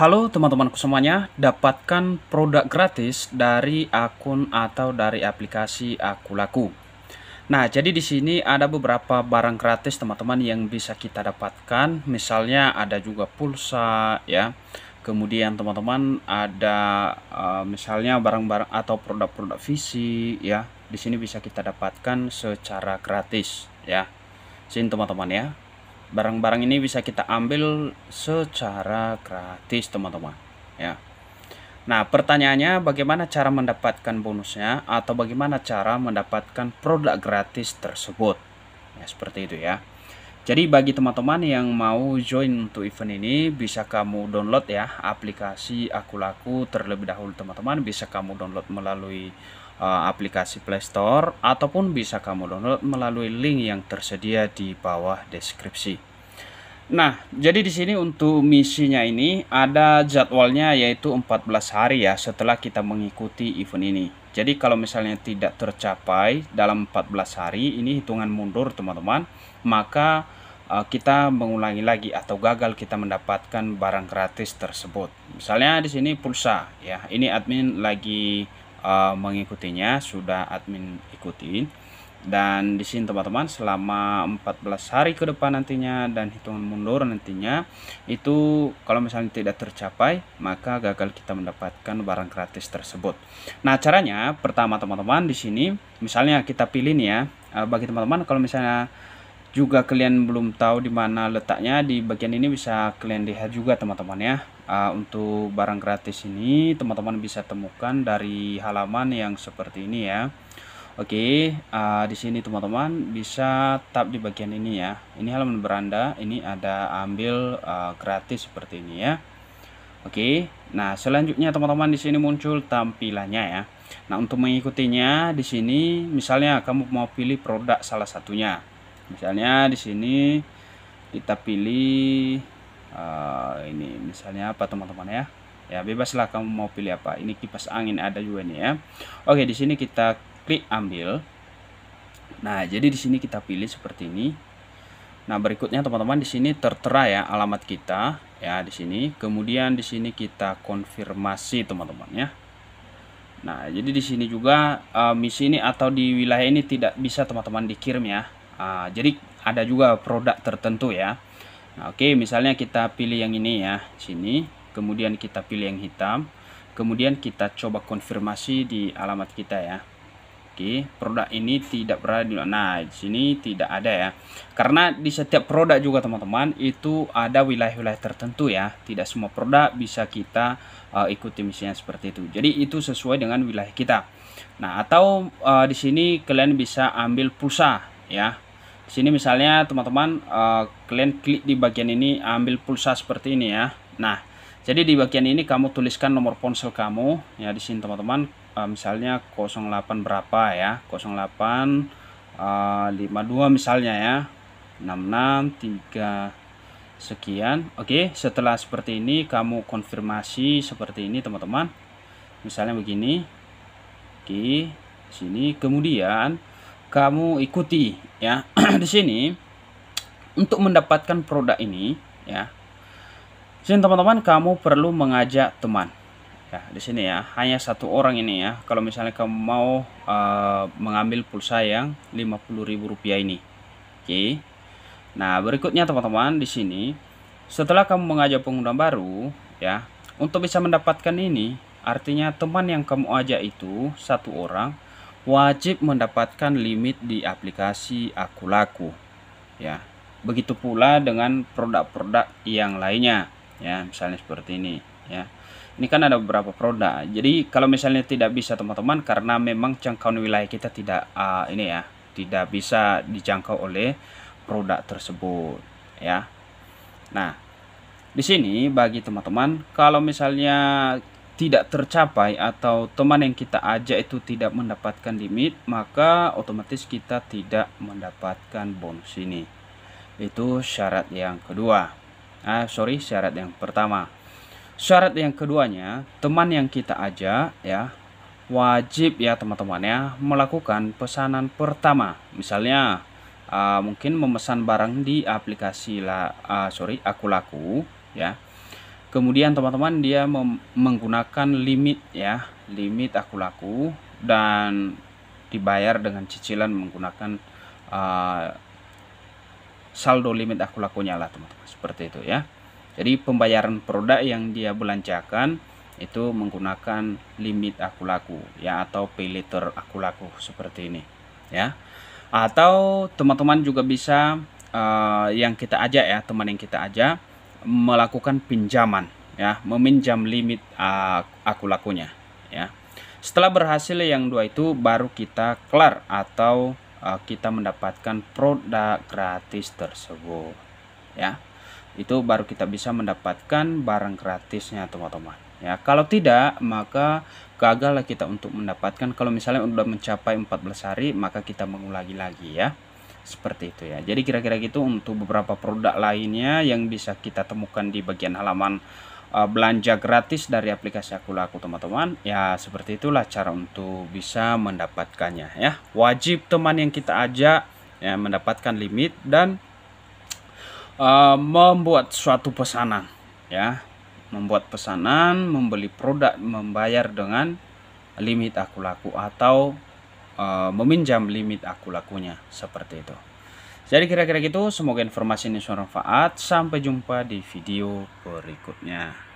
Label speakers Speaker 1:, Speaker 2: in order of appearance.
Speaker 1: Halo teman-temanku semuanya, dapatkan produk gratis dari akun atau dari aplikasi Aku Laku. Nah, jadi di sini ada beberapa barang gratis teman-teman yang bisa kita dapatkan. Misalnya ada juga pulsa ya. Kemudian teman-teman ada uh, misalnya barang-barang atau produk-produk visi ya. Di sini bisa kita dapatkan secara gratis ya. Sini teman-teman ya barang-barang ini bisa kita ambil secara gratis teman-teman ya Nah pertanyaannya bagaimana cara mendapatkan bonusnya atau bagaimana cara mendapatkan produk gratis tersebut ya seperti itu ya jadi bagi teman-teman yang mau join untuk event ini bisa kamu download ya aplikasi Aku Laku terlebih dahulu teman-teman bisa kamu download melalui uh, aplikasi Play Store ataupun bisa kamu download melalui link yang tersedia di bawah deskripsi. Nah, jadi di sini untuk misinya ini ada jadwalnya yaitu 14 hari ya setelah kita mengikuti event ini. Jadi kalau misalnya tidak tercapai dalam 14 hari ini hitungan mundur teman-teman, maka Eh, kita mengulangi lagi atau gagal kita mendapatkan barang gratis tersebut. Misalnya di sini pulsa ya. Ini admin lagi uh, mengikutinya, sudah admin ikutin. Dan di sini teman-teman selama 14 hari ke depan nantinya dan hitungan mundur nantinya itu kalau misalnya tidak tercapai maka gagal kita mendapatkan barang gratis tersebut. Nah, caranya pertama teman-teman di sini misalnya kita pilih nih ya eh, bagi teman-teman kalau misalnya juga kalian belum tahu di mana letaknya di bagian ini bisa kalian lihat juga teman-teman ya uh, untuk barang gratis ini teman-teman bisa temukan dari halaman yang seperti ini ya Oke okay, uh, di sini teman-teman bisa tap di bagian ini ya ini halaman beranda ini ada ambil uh, gratis seperti ini ya Oke okay, nah selanjutnya teman-teman di sini muncul tampilannya ya Nah untuk mengikutinya di sini misalnya kamu mau pilih produk salah satunya misalnya di sini kita pilih uh, ini misalnya apa teman-teman ya ya bebaslah kamu mau pilih apa ini kipas angin ada juga nih ya oke di sini kita klik ambil nah jadi di sini kita pilih seperti ini nah berikutnya teman-teman di sini tertera ya alamat kita ya di sini kemudian di sini kita konfirmasi teman-teman ya Nah, jadi di sini juga uh, misi ini atau di wilayah ini tidak bisa teman-teman dikirim ya uh, jadi ada juga produk tertentu ya nah, oke okay, misalnya kita pilih yang ini ya sini kemudian kita pilih yang hitam kemudian kita coba konfirmasi di alamat kita ya oke okay, produk ini tidak berada di nah di sini tidak ada ya karena di setiap produk juga teman-teman itu ada wilayah-wilayah tertentu ya tidak semua produk bisa kita uh, ikuti misalnya seperti itu jadi itu sesuai dengan wilayah kita nah atau uh, di sini kalian bisa ambil pulsa ya sini misalnya teman-teman uh, kalian klik di bagian ini ambil pulsa seperti ini ya nah jadi di bagian ini kamu tuliskan nomor ponsel kamu ya di sini teman-teman uh, misalnya 08 berapa ya 08 uh, 52 misalnya ya 663 sekian Oke okay, setelah seperti ini kamu konfirmasi seperti ini teman-teman misalnya begini Oke okay, sini kemudian kamu ikuti ya di sini untuk mendapatkan produk ini ya di sini teman-teman kamu perlu mengajak teman ya di sini ya hanya satu orang ini ya kalau misalnya kamu mau uh, mengambil pulsa yang Rp50.000 ini oke okay. nah berikutnya teman-teman di sini setelah kamu mengajak pengguna baru ya untuk bisa mendapatkan ini artinya teman yang kamu ajak itu satu orang wajib mendapatkan limit di aplikasi aku laku, Ya. Begitu pula dengan produk-produk yang lainnya, ya, misalnya seperti ini, ya. Ini kan ada beberapa produk. Jadi kalau misalnya tidak bisa teman-teman karena memang jangkauan wilayah kita tidak uh, ini ya, tidak bisa dijangkau oleh produk tersebut, ya. Nah, di sini bagi teman-teman kalau misalnya tidak tercapai atau teman yang kita ajak itu tidak mendapatkan limit, maka otomatis kita tidak mendapatkan bonus ini. Itu syarat yang kedua. Ah, sorry, syarat yang pertama. Syarat yang keduanya, teman yang kita ajak ya wajib ya teman-teman ya melakukan pesanan pertama. Misalnya uh, mungkin memesan barang di aplikasi lah uh, sorry, aku laku ya kemudian teman-teman dia menggunakan limit ya limit aku laku dan dibayar dengan cicilan menggunakan uh, saldo limit aku lakunya lah teman-teman seperti itu ya jadi pembayaran produk yang dia belanjakan itu menggunakan limit aku laku ya atau pay later aku laku seperti ini ya atau teman-teman juga bisa uh, yang kita ajak ya teman yang kita ajak melakukan pinjaman ya meminjam limit uh, aku lakunya ya setelah berhasil yang dua itu baru kita kelar atau uh, kita mendapatkan produk gratis tersebut ya itu baru kita bisa mendapatkan barang gratisnya teman-teman ya kalau tidak maka gagal kita untuk mendapatkan kalau misalnya sudah mencapai 14 hari maka kita mengulangi lagi ya seperti itu ya jadi kira-kira gitu untuk beberapa produk lainnya yang bisa kita temukan di bagian halaman eh, belanja gratis dari aplikasi aku laku teman-teman ya seperti itulah cara untuk bisa mendapatkannya ya wajib teman yang kita ajak ya mendapatkan limit dan uh, membuat suatu pesanan ya membuat pesanan membeli produk membayar dengan limit aku laku atau Eh, meminjam limit aku lakunya seperti itu. Jadi kira-kira gitu, semoga informasi ini bermanfaat. Sampai jumpa di video berikutnya.